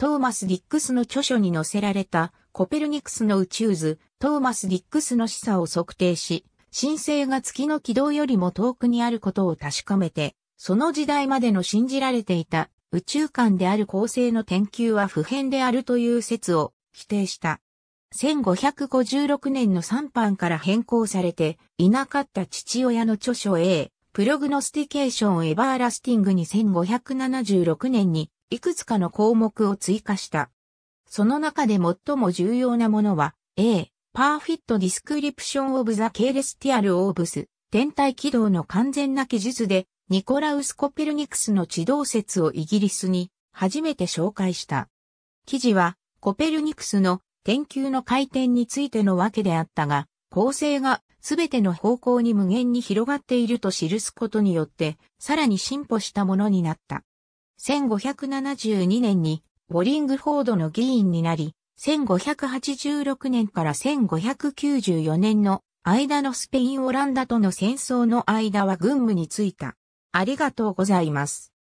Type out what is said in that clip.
トーマス・ディックスの著書に載せられたコペルニクスの宇宙図、トーマス・ディックスの示唆を測定し、申星が月の軌道よりも遠くにあることを確かめて、その時代までの信じられていた宇宙間である恒星の研究は普遍であるという説を否定した。1556年の3版から変更されていなかった父親の著書 A、プログノスティケーション・エバーラスティングに1576年にいくつかの項目を追加した。その中で最も重要なものは、A、パーフィットディスクリプションオブザケーレスティアルオーブス、天体軌道の完全な記述で、ニコラウス・コペルニクスの地動説をイギリスに初めて紹介した。記事は、コペルニクスの天球の回転についてのわけであったが、構成がすべての方向に無限に広がっていると記すことによって、さらに進歩したものになった。1572年にボリングフォードの議員になり、1586年から1594年の間のスペイン・オランダとの戦争の間は軍務に就いた。ありがとうございます。